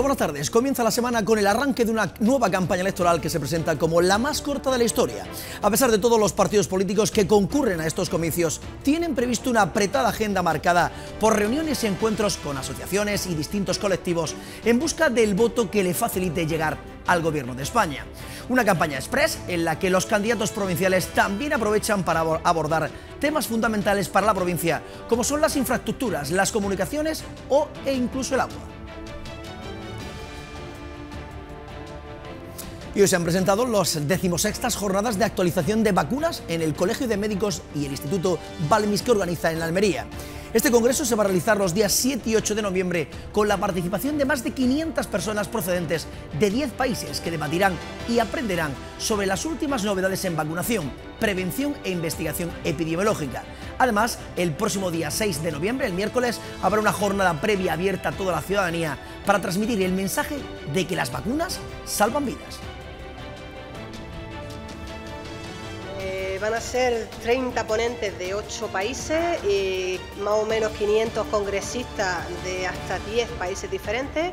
buenas tardes. Comienza la semana con el arranque de una nueva campaña electoral que se presenta como la más corta de la historia. A pesar de todos los partidos políticos que concurren a estos comicios, tienen previsto una apretada agenda marcada por reuniones y encuentros con asociaciones y distintos colectivos en busca del voto que le facilite llegar al gobierno de España. Una campaña express en la que los candidatos provinciales también aprovechan para abordar temas fundamentales para la provincia, como son las infraestructuras, las comunicaciones o e incluso el agua. Y hoy se han presentado las decimosextas jornadas de actualización de vacunas en el Colegio de Médicos y el Instituto Balmis que organiza en Almería. Este congreso se va a realizar los días 7 y 8 de noviembre con la participación de más de 500 personas procedentes de 10 países que debatirán y aprenderán sobre las últimas novedades en vacunación, prevención e investigación epidemiológica. Además, el próximo día 6 de noviembre, el miércoles, habrá una jornada previa abierta a toda la ciudadanía para transmitir el mensaje de que las vacunas salvan vidas. van a ser 30 ponentes de 8 países y más o menos 500 congresistas de hasta 10 países diferentes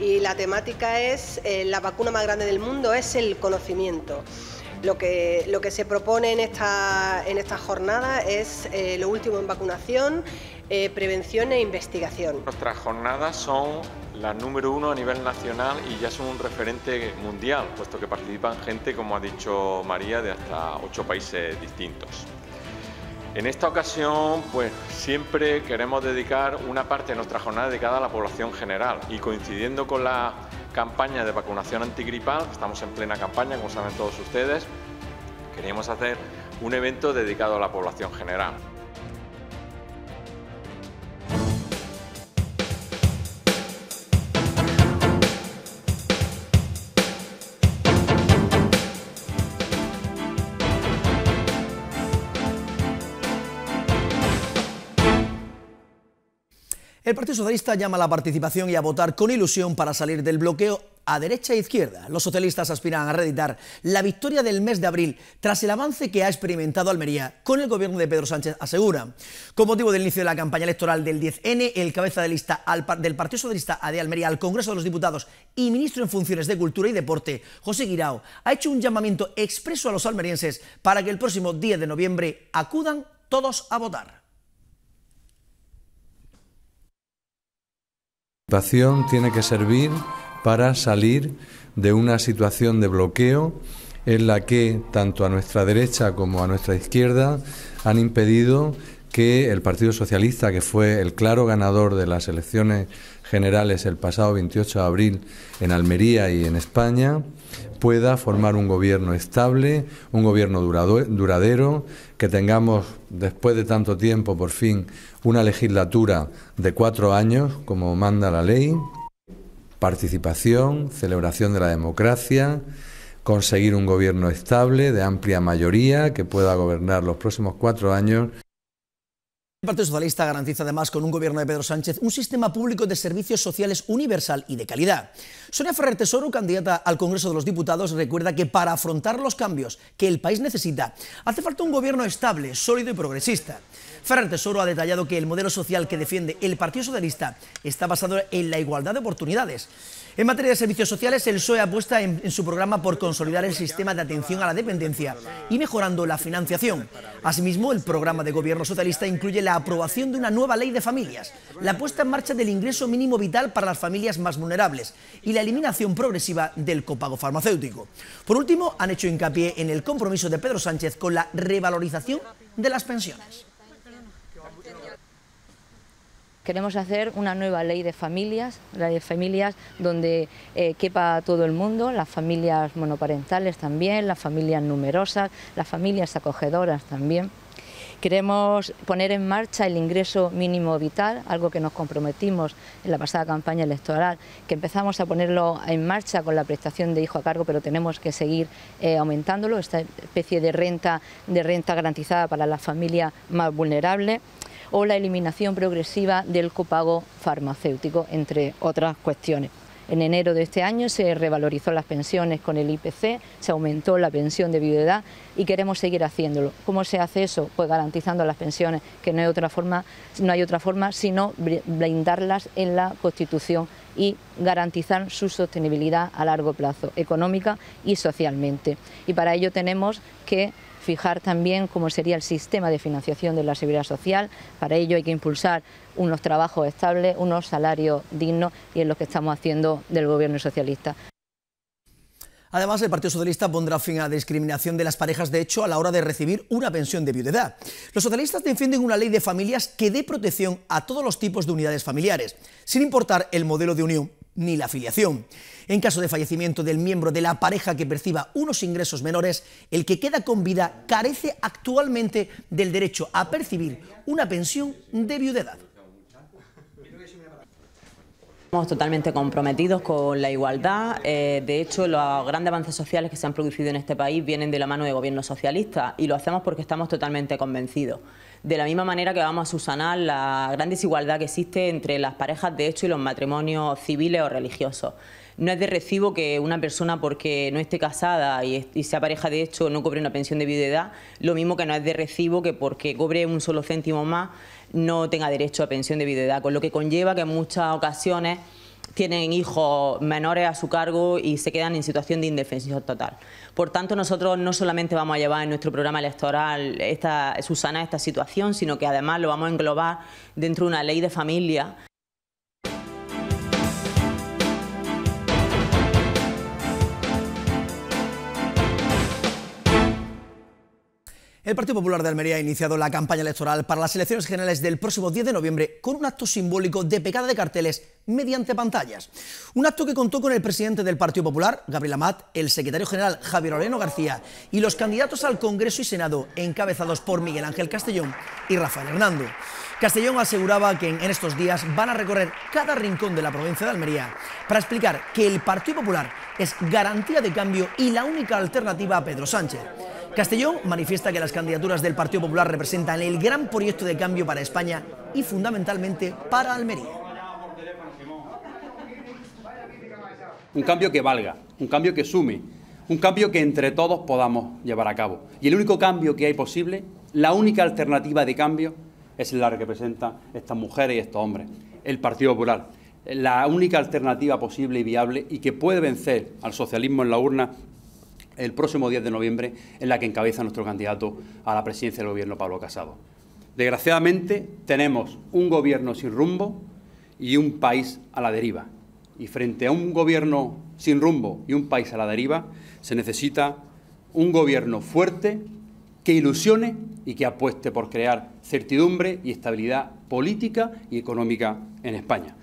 y la temática es eh, la vacuna más grande del mundo es el conocimiento. Lo que, lo que se propone en esta, en esta jornada es eh, lo último en vacunación, eh, prevención e investigación. Nuestras jornadas son la número uno a nivel nacional y ya son un referente mundial, puesto que participan gente, como ha dicho María, de hasta ocho países distintos. En esta ocasión, pues siempre queremos dedicar una parte de nuestra jornada dedicada a la población general y coincidiendo con la campaña de vacunación antigripal, estamos en plena campaña, como saben todos ustedes, queríamos hacer un evento dedicado a la población general. El Partido Socialista llama a la participación y a votar con ilusión para salir del bloqueo a derecha e izquierda. Los socialistas aspiran a reeditar la victoria del mes de abril tras el avance que ha experimentado Almería con el gobierno de Pedro Sánchez, asegura. Con motivo del inicio de la campaña electoral del 10N, el cabeza de lista del Partido Socialista de Almería al Congreso de los Diputados y ministro en funciones de Cultura y Deporte, José Guirao, ha hecho un llamamiento expreso a los almerienses para que el próximo 10 de noviembre acudan todos a votar. situación tiene que servir para salir de una situación de bloqueo en la que tanto a nuestra derecha como a nuestra izquierda han impedido que el Partido Socialista, que fue el claro ganador de las elecciones generales el pasado 28 de abril en Almería y en España, pueda formar un gobierno estable, un gobierno duradero, que tengamos después de tanto tiempo por fin una legislatura de cuatro años, como manda la ley, participación, celebración de la democracia, conseguir un gobierno estable de amplia mayoría que pueda gobernar los próximos cuatro años el Partido Socialista garantiza además con un gobierno de Pedro Sánchez un sistema público de servicios sociales universal y de calidad. Sonia Ferrer Tesoro, candidata al Congreso de los Diputados, recuerda que para afrontar los cambios que el país necesita, hace falta un gobierno estable, sólido y progresista. Ferrer Tesoro ha detallado que el modelo social que defiende el Partido Socialista está basado en la igualdad de oportunidades. En materia de servicios sociales, el PSOE apuesta en, en, su programa por consolidar el sistema de atención a la dependencia y mejorando la financiación. Asimismo, el programa de gobierno socialista incluye la aprobación de una nueva ley de familias, la puesta en marcha del ingreso mínimo vital para las familias más vulnerables y la eliminación progresiva del copago farmacéutico. Por último, han hecho hincapié en el compromiso de Pedro Sánchez con la revalorización de las pensiones. Queremos hacer una nueva ley de familias, la de familias donde eh, quepa todo el mundo, las familias monoparentales también, las familias numerosas, las familias acogedoras también. Queremos poner en marcha el ingreso mínimo vital, algo que nos comprometimos en la pasada campaña electoral, que empezamos a ponerlo en marcha con la prestación de hijo a cargo, pero tenemos que seguir eh, aumentándolo, esta especie de renta, de renta garantizada para la familia más vulnerable o la eliminación progresiva del copago farmacéutico, entre otras cuestiones. En enero de este año se revalorizó las pensiones con el IPC, se aumentó la pensión de viudedad y queremos seguir haciéndolo. ¿Cómo se hace eso? Pues garantizando las pensiones, que no hay otra forma, no hay otra forma sino blindarlas en la Constitución y garantizar su sostenibilidad a largo plazo, económica y socialmente. Y para ello tenemos que fijar también cómo sería el sistema de financiación de la seguridad social. Para ello hay que impulsar unos trabajos estables, unos salarios dignos y es lo que estamos haciendo del Gobierno socialista. Además, el Partido Socialista pondrá fin a la discriminación de las parejas de hecho a la hora de recibir una pensión de viudedad. Los socialistas defienden una ley de familias que dé protección a todos los tipos de unidades familiares, sin importar el modelo de unión ni la afiliación. En caso de fallecimiento del miembro de la pareja que perciba unos ingresos menores, el que queda con vida carece actualmente del derecho a percibir una pensión de viudedad. Estamos totalmente comprometidos con la igualdad. Eh, de hecho, los grandes avances sociales que se han producido en este país vienen de la mano de gobierno socialista y lo hacemos porque estamos totalmente convencidos de la misma manera que vamos a subsanar la gran desigualdad que existe entre las parejas de hecho y los matrimonios civiles o religiosos. No es de recibo que una persona porque no esté casada y, sea pareja de hecho no cobre una pensión de edad. lo mismo que no es de recibo que porque cobre un solo céntimo más no tenga derecho a pensión de edad. con lo que conlleva que en muchas ocasiones tienen hijos menores a su cargo y se quedan en situación de indefensión total. Por tanto, nosotros no solamente vamos a llevar en nuestro programa electoral, esta, Susana, esta situación, sino que además lo vamos a englobar dentro de una ley de familia. El Partido Popular de Almería ha iniciado la campaña electoral para las elecciones generales del próximo 10 de noviembre con un acto simbólico de pegada de carteles mediante pantallas. Un acto que contó con el presidente del Partido Popular, Gabriel Amat, el secretario general Javier Moreno García y los candidatos al Congreso y Senado, encabezados por Miguel Ángel Castellón y Rafael Hernando. Castellón aseguraba que en estos días van a recorrer cada rincón de la provincia de Almería para explicar que el Partido Popular es garantía de cambio y la única alternativa a Pedro Sánchez. Castellón manifiesta que las candidaturas del Partido Popular representan el gran proyecto de cambio para España y fundamentalmente para Almería. Un cambio que valga, un cambio que sume, un cambio que entre todos podamos llevar a cabo. Y el único cambio que hay posible, la única alternativa de cambio, es la que representan estas mujeres y estos hombres, el Partido Popular. La única alternativa posible y viable y que puede vencer al socialismo en la urna el próximo 10 de noviembre en la que encabeza nuestro candidato a la presidencia del gobierno Pablo Casado. Desgraciadamente tenemos un gobierno sin rumbo y un país a la deriva. Y frente a un gobierno sin rumbo y un país a la deriva, se necesita un gobierno fuerte que ilusione y que apueste por crear certidumbre y estabilidad política y económica en España.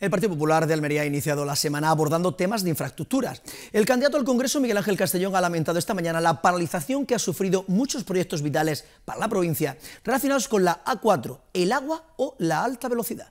El Partido Popular de Almería ha iniciado la semana abordando temas de infraestructuras. El candidato al Congreso, Miguel Ángel Castellón, ha lamentado esta mañana la paralización que ha sufrido muchos proyectos vitales para la provincia relacionados con la A4, el agua o la alta velocidad.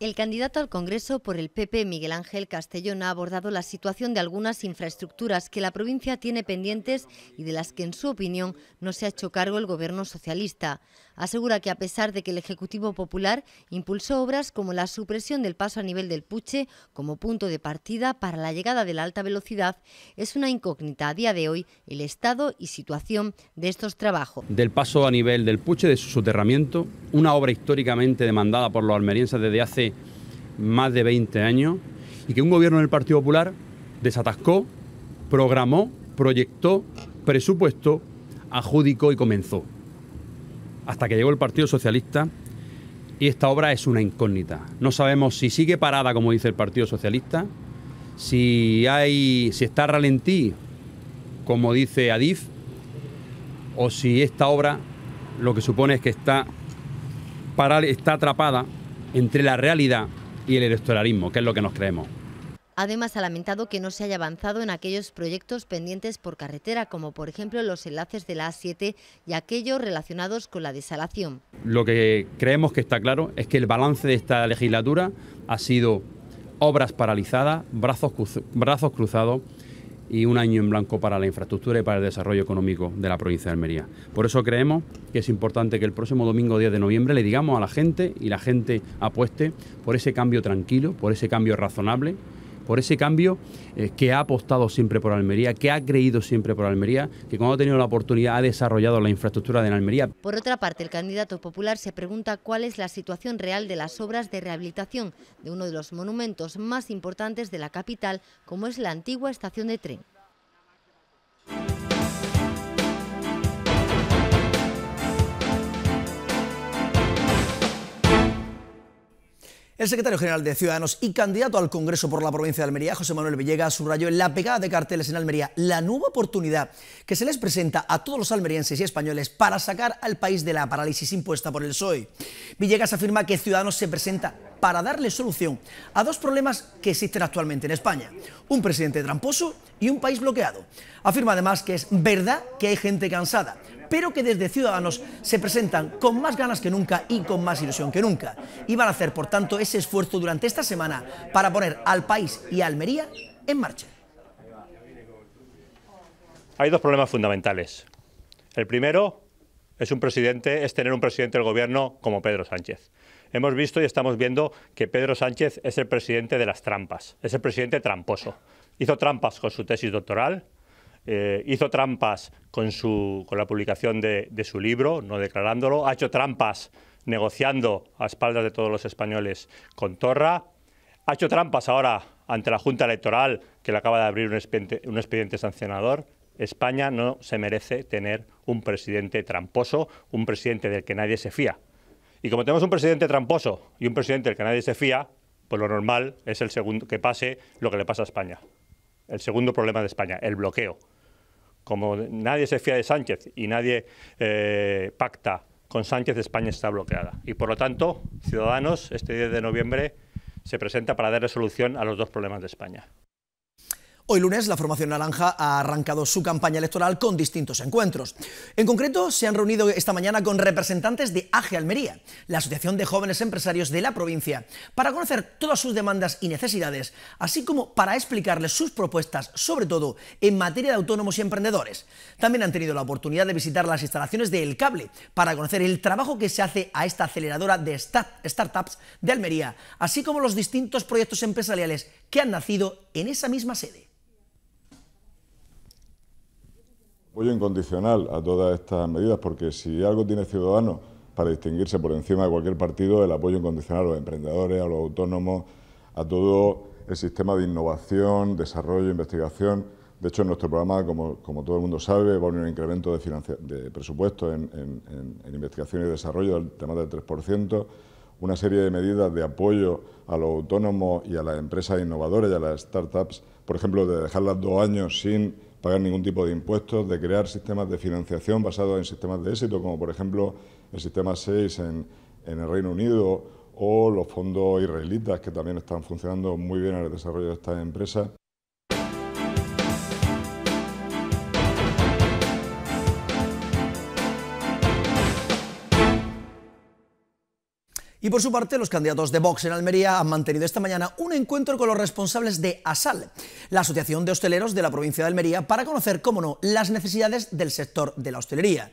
El candidato al Congreso por el PP, Miguel Ángel Castellón, ha abordado la situación de algunas infraestructuras que la provincia tiene pendientes y de las que, en su opinión, no se ha hecho cargo el Gobierno socialista asegura que a pesar de que el Ejecutivo Popular impulsó obras como la supresión del paso a nivel del Puche como punto de partida para la llegada de la alta velocidad, es una incógnita a día de hoy el estado y situación de estos trabajos. Del paso a nivel del Puche, de su soterramiento, una obra históricamente demandada por los almerienses desde hace más de 20 años y que un gobierno del Partido Popular desatascó, programó, proyectó, presupuestó, adjudicó y comenzó hasta que llegó el Partido Socialista y esta obra es una incógnita. No sabemos si sigue parada, como dice el Partido Socialista, si, hay, si está ralentí, como dice Adif, o si esta obra lo que supone es que está, está atrapada entre la realidad y el electoralismo, que es lo que nos creemos. Además, ha lamentado que no se haya avanzado en aquellos proyectos pendientes por carretera, como por ejemplo los enlaces de la A7 y aquellos relacionados con la desalación. Lo que creemos que está claro es que el balance de esta legislatura ha sido obras paralizadas, brazos, brazos cruzados y un año en blanco para la infraestructura y para el desarrollo económico de la provincia de Almería. Por eso creemos que es importante que el próximo domingo 10 de noviembre le digamos a la gente y la gente apueste por ese cambio tranquilo, por ese cambio razonable por ese cambio eh, que ha apostado siempre por Almería, que ha creído siempre por Almería, que cuando ha tenido la oportunidad ha desarrollado la infraestructura de Almería. Por otra parte, el candidato popular se pregunta cuál es la situación real de las obras de rehabilitación de uno de los monumentos más importantes de la capital, como es la antigua estación de tren. El secretario general de Ciudadanos y candidato al Congreso por la provincia de Almería, José Manuel Villegas, subrayó en la pegada de carteles en Almería la nueva oportunidad que se les presenta a todos los almerienses y españoles para sacar al país de la parálisis impuesta por el PSOE. Villegas afirma que Ciudadanos se presenta para darle solución a dos problemas que existen actualmente en España, un presidente tramposo y un país bloqueado. Afirma además que es verdad que hay gente cansada, pero que desde Ciudadanos se presentan con más ganas que nunca y con más ilusión que nunca. Y van a hacer, por tanto, ese esfuerzo durante esta semana para poner al país y a Almería en marcha. Hay dos problemas fundamentales. El primero es un presidente, es tener un presidente del gobierno como Pedro Sánchez. Hemos visto y estamos viendo que Pedro Sánchez es el presidente de las trampas, es el presidente tramposo. Hizo trampas con su tesis doctoral, eh, hizo trampas con, su, con la publicación de, su libro, no declarándolo, ha hecho trampas negociando a espaldas de todos los españoles con Torra, ha hecho trampas ahora ante la Junta Electoral que le acaba de abrir un expediente, un expediente sancionador. España no se merece tener un presidente tramposo, un presidente del que nadie se fía. Y como tenemos un presidente tramposo y un presidente del que nadie se fía, pues lo normal es el segundo que pase lo que le pasa a España. El segundo problema de España, el bloqueo como nadie se fía de Sánchez y nadie eh, pacta con Sánchez, España está bloqueada. Y por lo tanto, Ciudadanos, este 10 de noviembre, se presenta para dar resolución a los dos problemas de España. Hoy lunes la formación naranja ha arrancado su campaña electoral con distintos encuentros. En concreto, se han reunido esta mañana con representantes de AGE Almería, la Asociación de Jóvenes Empresarios de la provincia, para conocer todas sus demandas y necesidades, así como para explicarles sus propuestas, sobre todo en materia de autónomos y emprendedores. También han tenido la oportunidad de visitar las instalaciones de El Cable para conocer el trabajo que se hace a esta aceleradora de startups de Almería, así como los distintos proyectos empresariales que han nacido en esa misma sede. apoyo incondicional a todas estas medidas, porque si algo tiene Ciudadanos para distinguirse por encima de cualquier partido, el apoyo incondicional a los emprendedores, a los autónomos, a todo el sistema de innovación, desarrollo, investigación. De hecho, en nuestro programa, como, todo el mundo sabe, va a haber un incremento de, de presupuesto en, investigación y desarrollo del tema del 3%, una serie de medidas de apoyo a los autónomos y a las empresas innovadoras y a las startups, por ejemplo, de dejarlas dos años sin pagar ningún tipo de impuestos, de crear sistemas de financiación basados en sistemas de éxito, como por ejemplo el sistema 6 en, en el Reino Unido o los fondos israelitas que también están funcionando muy bien en el desarrollo de estas empresas. Y por su parte, los candidatos de Vox en Almería han mantenido esta mañana un encuentro con los responsables de ASAL, la Asociación de Hosteleros de la provincia de Almería, para conocer, cómo no, las necesidades del sector de la hostelería.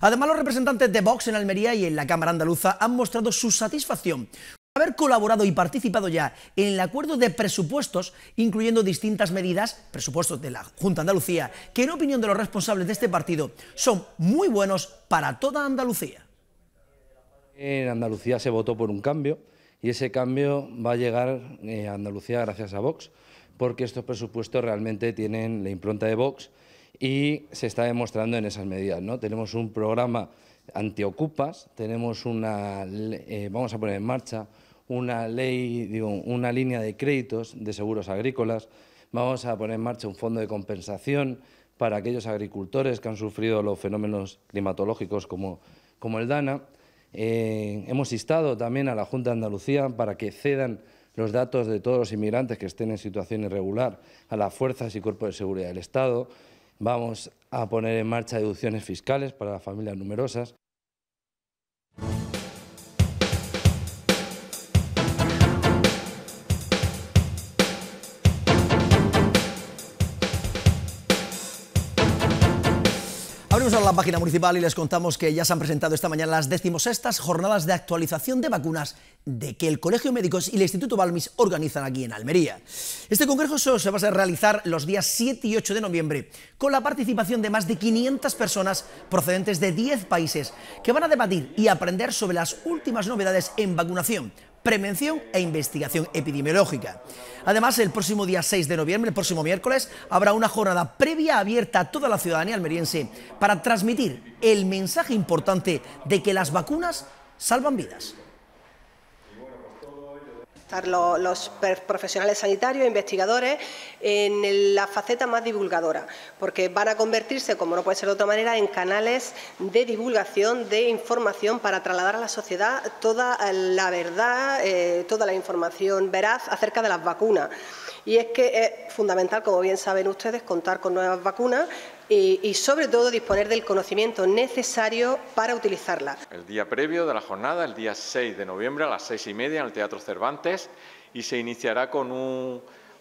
Además, los representantes de Vox en Almería y en la Cámara Andaluza han mostrado su satisfacción por haber colaborado y participado ya en el acuerdo de presupuestos, incluyendo distintas medidas, presupuestos de la Junta Andalucía, que en opinión de los responsables de este partido son muy buenos para toda Andalucía. En Andalucía se votó por un cambio y ese cambio va a llegar eh, a Andalucía gracias a Vox, porque estos presupuestos realmente tienen la impronta de Vox y se está demostrando en esas medidas. ¿no? Tenemos un programa antiocupas, tenemos una, eh, vamos a poner en marcha una ley, una línea de créditos de seguros agrícolas, vamos a poner en marcha un fondo de compensación para aquellos agricultores que han sufrido los fenómenos climatológicos como, como el DANA. Eh, hemos instado también a la Junta de Andalucía para que cedan los datos de todos los inmigrantes que estén en situación irregular a las fuerzas y cuerpos de seguridad del Estado. Vamos a poner en marcha deducciones fiscales para las familias numerosas. Abrimos a la página municipal y les contamos que ya se han presentado esta mañana las 16 jornadas de actualización de vacunas de que el Colegio Médicos y el Instituto Balmis organizan aquí en Almería. Este congreso se va a realizar los días 7 y 8 de noviembre con la participación de más de 500 personas procedentes de 10 países que van a debatir y aprender sobre las últimas novedades en vacunación prevención e investigación epidemiológica. Además, el próximo día 6 de noviembre, el próximo miércoles, habrá una jornada previa abierta a toda la ciudadanía almeriense para transmitir el mensaje importante de que las vacunas salvan vidas los, profesionales sanitarios, investigadores, en la faceta más divulgadora, porque van a convertirse, como no puede ser de otra manera, en canales de divulgación de información para trasladar a la sociedad toda eh, la verdad, eh, toda la información veraz acerca de las vacunas. Y es que es fundamental, como bien saben ustedes, contar con nuevas vacunas y, sobre todo, disponer del conocimiento necesario para utilizarla. El día previo de la jornada, el día 6 de noviembre a las 6 y media en el Teatro Cervantes, y se iniciará con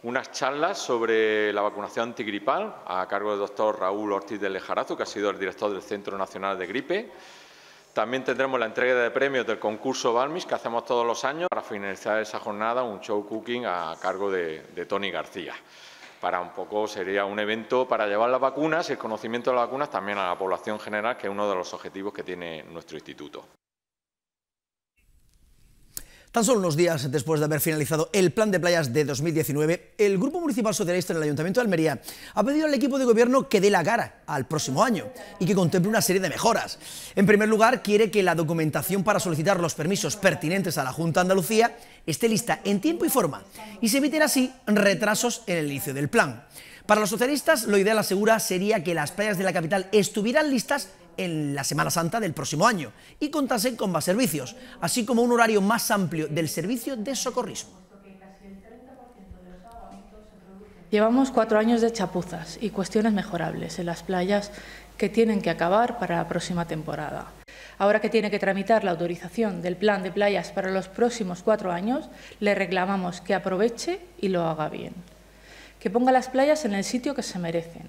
unas charlas sobre la vacunación antigripal a cargo del doctor Raúl Ortiz de Lejarazo, que ha sido el director del Centro Nacional de Gripe. También tendremos la entrega de premios del concurso Balmis, que hacemos todos los años, para finalizar esa jornada un show cooking a cargo de, de Tony García para un poco sería un evento para llevar las vacunas y el conocimiento de las vacunas también a la población general, que es uno de los objetivos que tiene nuestro instituto. Tan solo unos días después de haber finalizado el plan de playas de 2019, el Grupo Municipal Socialista en el Ayuntamiento de Almería ha pedido al equipo de gobierno que dé la cara al próximo año y que contemple una serie de mejoras. En primer lugar, quiere que la documentación para solicitar los permisos pertinentes a la Junta de Andalucía esté lista en tiempo y forma y se eviten así retrasos en el inicio del plan. Para los socialistas, lo ideal asegura sería que las playas de la capital estuvieran listas en la Semana Santa del próximo año y contase con más servicios, así como un horario más amplio del servicio de socorrismo. Llevamos cuatro años de chapuzas y cuestiones mejorables en las playas que tienen que acabar para la próxima temporada. Ahora que tiene que tramitar la autorización del plan de playas para los próximos cuatro años, le reclamamos que aproveche y lo haga bien. Que ponga las playas en el sitio que se merecen,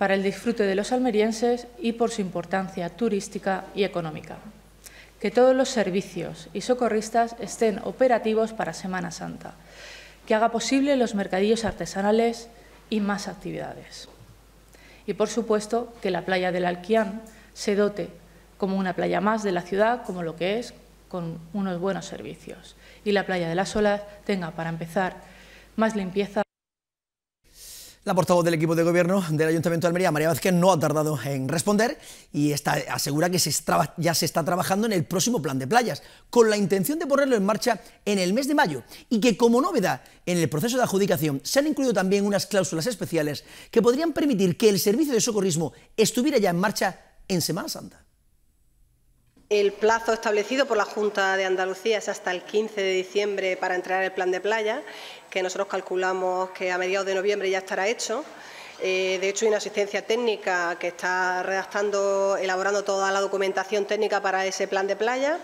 para el disfrute de los almerienses y por su importancia turística y económica. Que todos los servicios y socorristas estén operativos para Semana Santa. Que haga posible los mercadillos artesanales y más actividades. Y, por supuesto, que la playa del Alquián se dote como una playa más de la ciudad, como lo que es, con unos buenos servicios. Y la playa de las olas tenga, para empezar, más limpieza. La portavoz del equipo de gobierno del Ayuntamiento de Almería, María Vázquez, no ha tardado en responder y está, asegura que ya se está trabajando en el próximo plan de playas, con la intención de ponerlo en marcha en el mes de mayo y que como novedad en el proceso de adjudicación se han incluido también unas cláusulas especiales que podrían permitir que el servicio de socorrismo estuviera ya en marcha en Semana Santa. El plazo establecido por la Junta de Andalucía es hasta el 15 de diciembre para entregar el plan de playa que nosotros calculamos que a mediados de noviembre ya estará hecho. Eh, de hecho, hay una asistencia técnica que está redactando, elaborando toda la documentación técnica para ese plan de playa.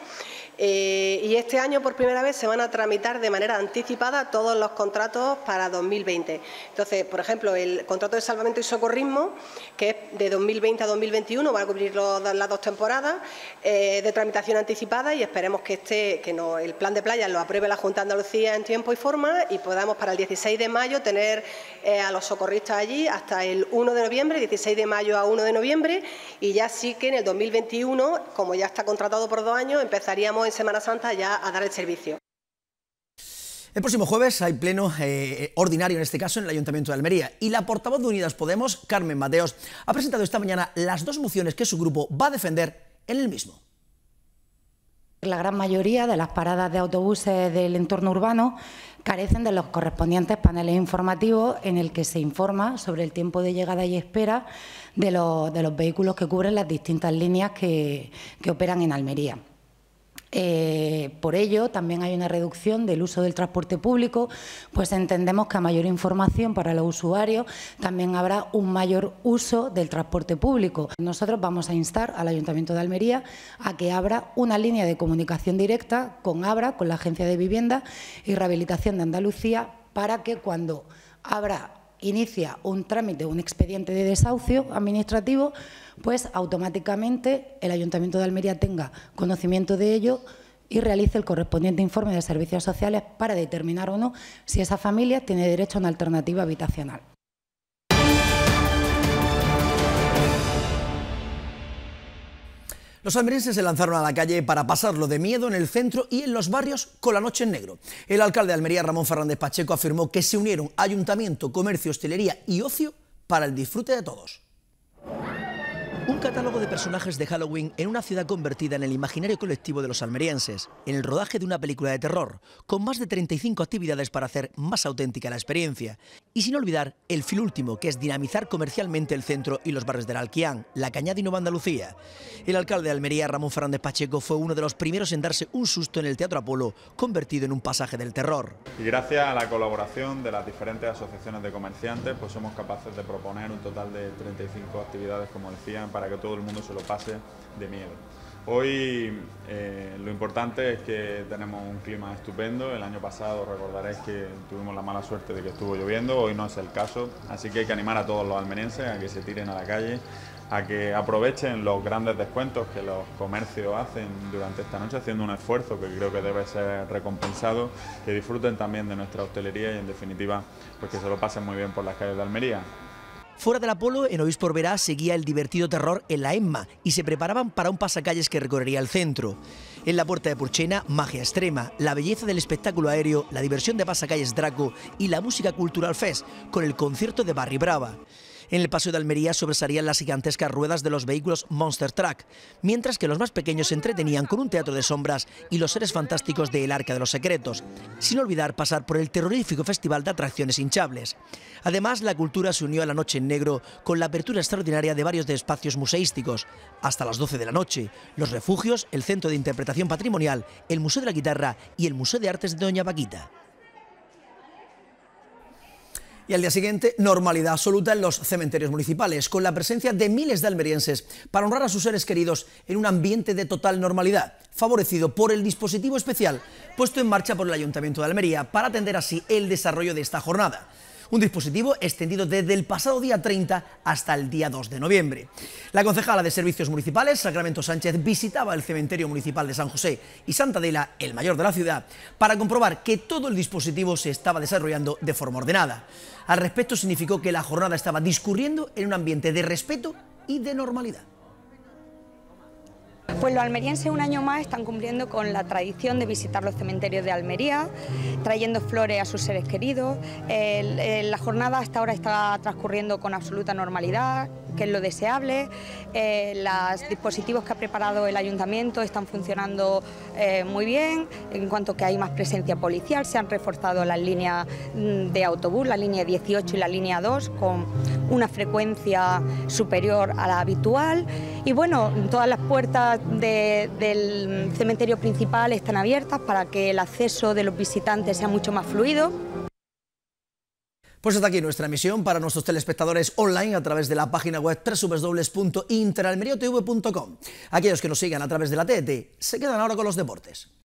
Eh, y este año, por primera vez, se van a tramitar de manera anticipada todos los contratos para 2020. Entonces, por ejemplo, el contrato de salvamento y socorrismo, que es de 2020 a 2021, va a cubrir las dos temporadas eh, de tramitación anticipada y esperemos que, este, que no, el plan de playa lo apruebe la Junta de Andalucía en tiempo y forma y podamos para el 16 de mayo tener eh, a los socorristas allí hasta el 1 de noviembre, 16 de mayo a 1 de noviembre, y ya sí que en el 2021, como ya está contratado por dos años, empezaríamos en Semana Santa ya a dar el servicio. El próximo jueves hay pleno eh, ordinario, en este caso, en el Ayuntamiento de Almería. Y la portavoz de Unidas Podemos, Carmen Mateos, ha presentado esta mañana las dos mociones que su grupo va a defender en el mismo. La gran mayoría de las paradas de autobuses del entorno urbano carecen de los correspondientes paneles informativos en el que se informa sobre el tiempo de llegada y espera de los, vehículos que cubren las distintas líneas que operan en Almería. Eh, por ello, también hay una reducción del uso del transporte público, pues entendemos que a mayor información para los usuarios también habrá un mayor uso del transporte público. Nosotros vamos a instar al Ayuntamiento de Almería a que abra una línea de comunicación directa con ABRA, con la Agencia de Vivienda y Rehabilitación de Andalucía, para que cuando abra inicia un trámite, un expediente de desahucio administrativo, pues automáticamente el Ayuntamiento de Almería tenga conocimiento de ello y realice el correspondiente informe de servicios sociales para determinar o no si esa familia tiene derecho a una alternativa habitacional. Los almerienses se lanzaron a la calle para pasarlo de miedo en el centro y en los barrios con la noche en negro. El alcalde de Almería, Ramón Fernández Pacheco, afirmó que se unieron ayuntamiento, comercio, hostelería y ocio para el disfrute de todos. Un catálogo de personajes de Halloween en una ciudad convertida en el imaginario colectivo de los almerienses, en el rodaje de una película de terror, con más de 35 actividades para hacer más auténtica la experiencia. Y sin olvidar el fin último, que es dinamizar comercialmente el centro y los barrios del Alquián, La Cañada y Nueva Andalucía. El alcalde de Almería, Ramón Fernández Pacheco, fue uno de los primeros en darse un susto en el Teatro Apolo, convertido en un pasaje del terror. Y gracias a la colaboración de las diferentes asociaciones de comerciantes, pues somos capaces de proponer un total de 35 actividades, como decían, para que todo el mundo se lo pase de miedo. Hoy eh, lo importante es que tenemos un clima estupendo. El año pasado recordaréis que tuvimos la mala suerte de que estuvo lloviendo, hoy no es el caso. Así que hay que animar a todos los almerienses a que se tiren a la calle, a que aprovechen los grandes descuentos que los comercios hacen durante esta noche, haciendo un esfuerzo que creo que debe ser recompensado, que disfruten también de nuestra hostelería y en definitiva pues que se lo pasen muy bien por las calles de Almería. Fuera del Apolo, en Obispo Verá seguía el divertido terror en la EMMA y se preparaban para un pasacalles que recorrería el centro. En la puerta de Purchena, magia extrema, la belleza del espectáculo aéreo, la diversión de pasacalles Draco y la música cultural Fest, con el concierto de Barry Brava. En el paseo de Almería sobresalían las gigantescas ruedas de los vehículos Monster Truck, mientras que los más pequeños se entretenían con un teatro de sombras y los seres fantásticos de El Arca de los Secretos, sin olvidar pasar por el terrorífico festival de atracciones hinchables. Además, la cultura se unió a la noche en negro con la apertura extraordinaria de varios de espacios museísticos, hasta las 12 de la noche, los refugios, el Centro de Interpretación Patrimonial, el Museo de la Guitarra y el Museo de Artes de Doña Paquita y al día siguiente normalidad absoluta en los cementerios municipales, con la presencia de miles de almerienses para honrar a sus seres queridos en un ambiente de total normalidad, favorecido por el dispositivo especial puesto en marcha por el Ayuntamiento de Almería para atender así el desarrollo de esta jornada un dispositivo extendido desde el pasado día 30 hasta el día 2 de noviembre. La concejala de Servicios Municipales, Sacramento Sánchez, visitaba el cementerio municipal de San José y Santa Adela, el mayor de la ciudad, para comprobar que todo el dispositivo se estaba desarrollando de forma ordenada. Al respecto significó que la jornada estaba discurriendo en un ambiente de respeto y de normalidad. Pues los almerienses un año más están cumpliendo con la tradición de visitar los cementerios de Almería, trayendo flores a sus seres queridos. la jornada hasta ahora está transcurriendo con absoluta normalidad, que es lo deseable. Eh, los dispositivos que ha preparado el ayuntamiento están funcionando eh, muy bien, en cuanto que hay más presencia policial, se han reforzado las líneas mm, de autobús, la línea 18 y la línea 2, con una frecuencia superior a la habitual. Y bueno, todas las puertas del cementerio principal están abiertas para que el acceso de los visitantes sea mucho más fluido. Pues hasta aquí nuestra emisión para nuestros telespectadores online a través de la página web www.interalmeriotv.com. Aquellos que nos sigan a través de la TET e se quedan ahora con los deportes.